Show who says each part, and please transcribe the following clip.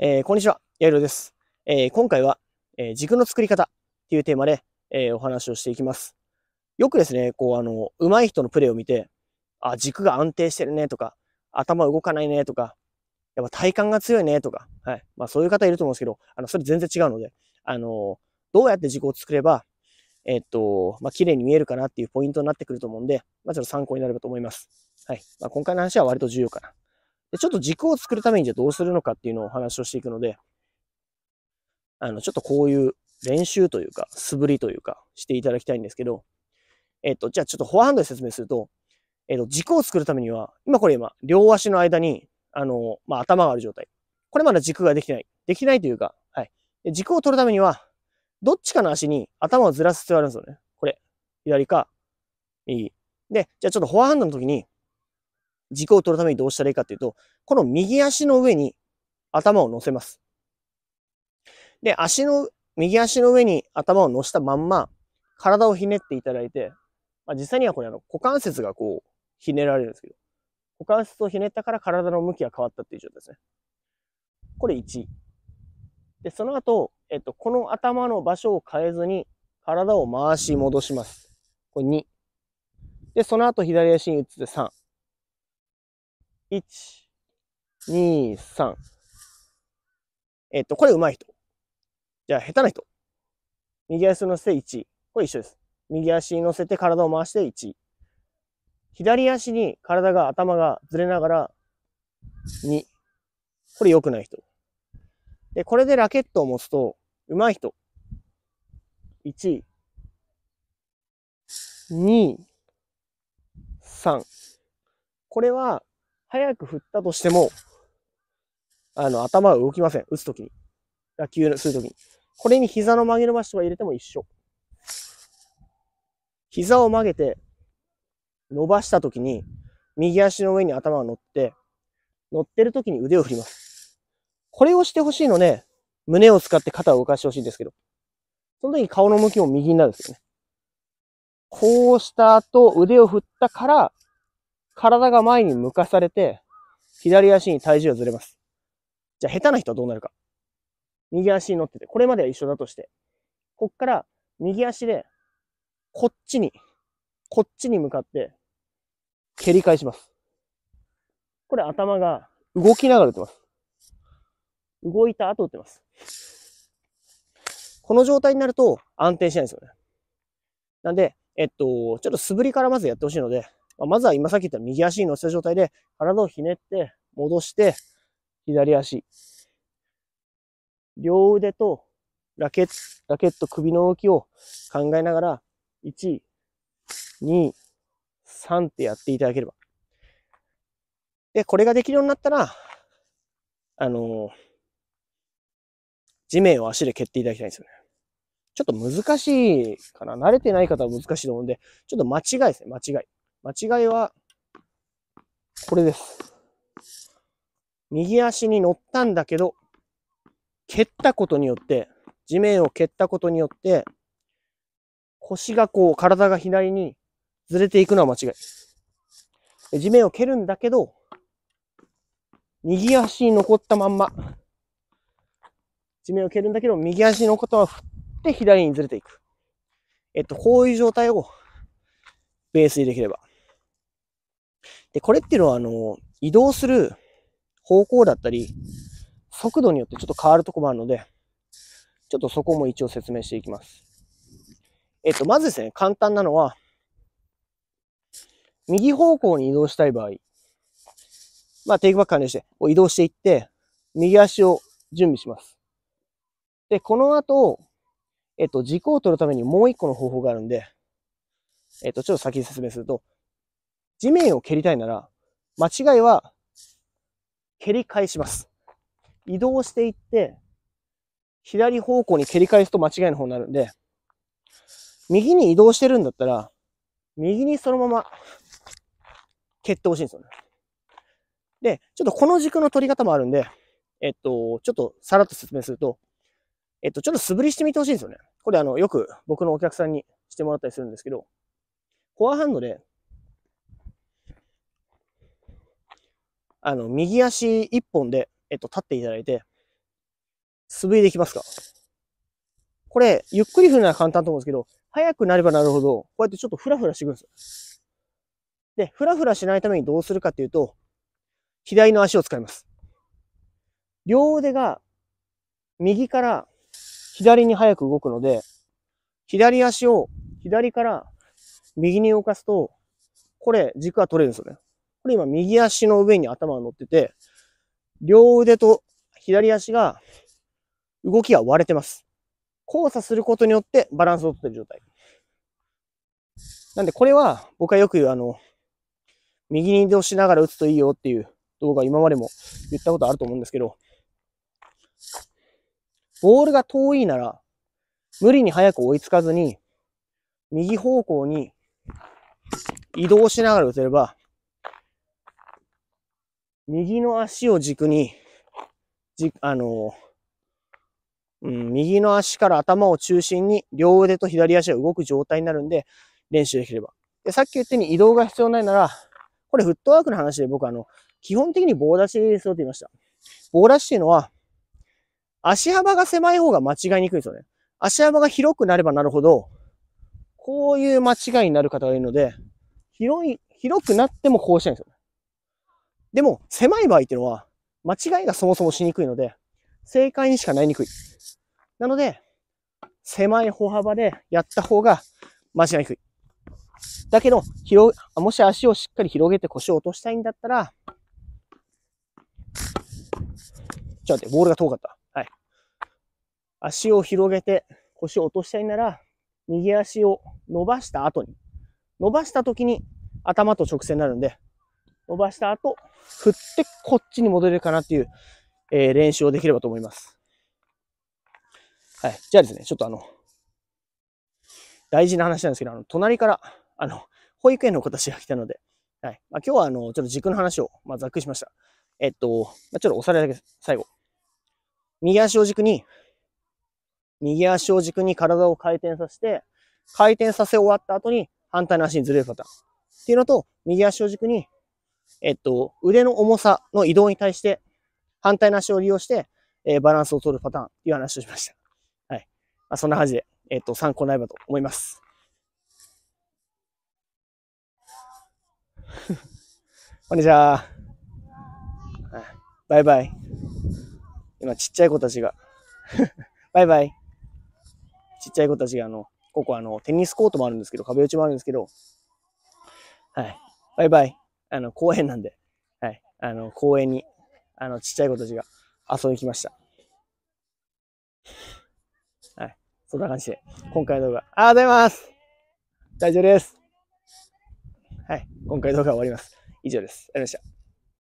Speaker 1: えー、こんにちは、やいろです。えー、今回は、えー、軸の作り方っていうテーマで、えお話をしていきます。よくですね、こう、あの、上手い人のプレーを見て、あ、軸が安定してるねとか、頭動かないねとか、やっぱ体幹が強いねとか、はい。まあそういう方いると思うんですけど、あの、それ全然違うので、あの、どうやって軸を作れば、えっと、まあ綺麗に見えるかなっていうポイントになってくると思うんで、まあちょっと参考になればと思います。はい。まあ今回の話は割と重要かな。で、ちょっと軸を作るためにじゃあどうするのかっていうのをお話をしていくので、あの、ちょっとこういう練習というか、素振りというか、していただきたいんですけど、えっ、と、じゃあちょっとフォアハンドで説明すると、えっ、と、軸を作るためには、今これ今、両足の間に、あの、まあ、頭がある状態。これまだ軸ができてない。できないというか、はい。軸を取るためには、どっちかの足に頭をずらす必要があるんですよね。これ。左か、右。で、じゃあちょっとフォアハンドの時に、軸を取るためにどうしたらいいかというと、この右足の上に頭を乗せます。で、足の、右足の上に頭を乗せたまんま、体をひねっていただいて、まあ、実際にはこれあの、股関節がこう、ひねられるんですけど、股関節をひねったから体の向きが変わったっていう状態ですね。これ1。で、その後、えっと、この頭の場所を変えずに、体を回し戻します。これ2。で、その後左足に移って3。1、2、3。えっと、これ上手い人。じゃあ、下手な人。右足乗せて1。これ一緒です。右足に乗せて体を回して1。左足に体が、頭がずれながら2。これ良くない人。で、これでラケットを持つと、上手い人。1、2、3。これは、早く振ったとしても、あの、頭は動きません。打つときに。打球するときに。これに膝の曲げ伸ばしとか入れても一緒。膝を曲げて、伸ばしたときに、右足の上に頭が乗って、乗ってるときに腕を振ります。これをしてほしいので、胸を使って肩を動かしてほしいんですけど、その時に顔の向きも右になるんですよね。こうした後、腕を振ったから、体が前に向かされて、左足に体重がずれます。じゃあ、下手な人はどうなるか。右足に乗ってて、これまでは一緒だとして、こっから右足で、こっちに、こっちに向かって、蹴り返します。これ頭が動きながら打ってます。動いた後打ってます。この状態になると安定しないんですよね。なんで、えっと、ちょっと素振りからまずやってほしいので、まあ、まずは今さっき言った右足に乗せた状態で、体をひねって、戻して、左足。両腕とラケット、ラケット首の動きを考えながら、1、2、3ってやっていただければ。で、これができるようになったら、あのー、地面を足で蹴っていただきたいんですよね。ちょっと難しいかな。慣れてない方は難しいと思うんで、ちょっと間違いですね、間違い。間違いは、これです。右足に乗ったんだけど、蹴ったことによって、地面を蹴ったことによって、腰がこう、体が左にずれていくのは間違いです。地面を蹴るんだけど、右足に残ったまんま、地面を蹴るんだけど、右足のことは振って左にずれていく。えっと、こういう状態をベースにできれば。で、これっていうのは、あの、移動する方向だったり、速度によってちょっと変わるとこもあるので、ちょっとそこも一応説明していきます。えっと、まずですね、簡単なのは、右方向に移動したい場合、まあ、テイクバック完了して、移動していって、右足を準備します。で、この後、えっと、軸を取るためにもう一個の方法があるんで、えっと、ちょっと先に説明すると、地面を蹴りたいなら、間違いは、蹴り返します。移動していって、左方向に蹴り返すと間違いの方になるんで、右に移動してるんだったら、右にそのまま蹴ってほしいんですよね。で、ちょっとこの軸の取り方もあるんで、えっと、ちょっとさらっと説明すると、えっと、ちょっと素振りしてみてほしいんですよね。これあの、よく僕のお客さんにしてもらったりするんですけど、フォアハンドであの、右足一本で、えっと、立っていただいて、素振りできますかこれ、ゆっくり振るのは簡単と思うんですけど、速くなればなるほど、こうやってちょっとフラフラしていくんですで、フラフラしないためにどうするかっていうと、左の足を使います。両腕が右から左に早く動くので、左足を左から右に動かすと、これ軸が取れるんですよね。これ今右足の上に頭が乗ってて、両腕と左足が動きが割れてます。交差することによってバランスを取ってる状態。なんでこれは僕はよく言うあの、右に移動しながら打つといいよっていう動画今までも言ったことあると思うんですけど、ボールが遠いなら無理に早く追いつかずに右方向に移動しながら打てれば右の足を軸に、じ、あの、うん、右の足から頭を中心に両腕と左足が動く状態になるんで練習できれば。で、さっき言ったように移動が必要ないなら、これフットワークの話で僕あの、基本的に棒出しですよって言いました。棒出しっていうのは、足幅が狭い方が間違いにくいですよね。足幅が広くなればなるほど、こういう間違いになる方がいるので、広い、広くなってもこうしたいんですよ。でも、狭い場合っていうのは、間違いがそもそもしにくいので、正解にしかなりにくい。なので、狭い歩幅でやった方が間違いにくい。だけど、広、もし足をしっかり広げて腰を落としたいんだったら、ちょっと待って、ボールが遠かった。はい。足を広げて腰を落としたいなら、右足を伸ばした後に、伸ばした時に頭と直線になるんで、伸ばした後、振ってこっちに戻れるかなっていう、えー、練習をできればと思います。はい。じゃあですね、ちょっとあの、大事な話なんですけど、あの、隣から、あの、保育園の子たちが来たので、はい。まあ、今日はあの、ちょっと軸の話を、まあ、ざっくりしました。えっと、まあ、ちょっとおさらいだけ、最後。右足を軸に、右足を軸に体を回転させて、回転させ終わった後に反対の足にずれるパターン。っていうのと、右足を軸にえっと、腕の重さの移動に対して、反対の足を利用して、えバランスを取るパターンという話をしました。はい。まあ、そんな感じで、えっと、参考になればと思います。こんにちは。バイバイ。今、ちっちゃい子たちが バイバイ。ちっちゃい子たちが、あの、ここあの、テニスコートもあるんですけど、壁打ちもあるんですけど、はい。バイバイ。あの、公園なんで、はい、あの、公園に、あの、ちっちゃい子たちが遊びに来ました。はい、そんな感じで、今回の動画、ありがとうございます大丈夫ですはい、今回の動画は終わります。以上です。ありがとうございました。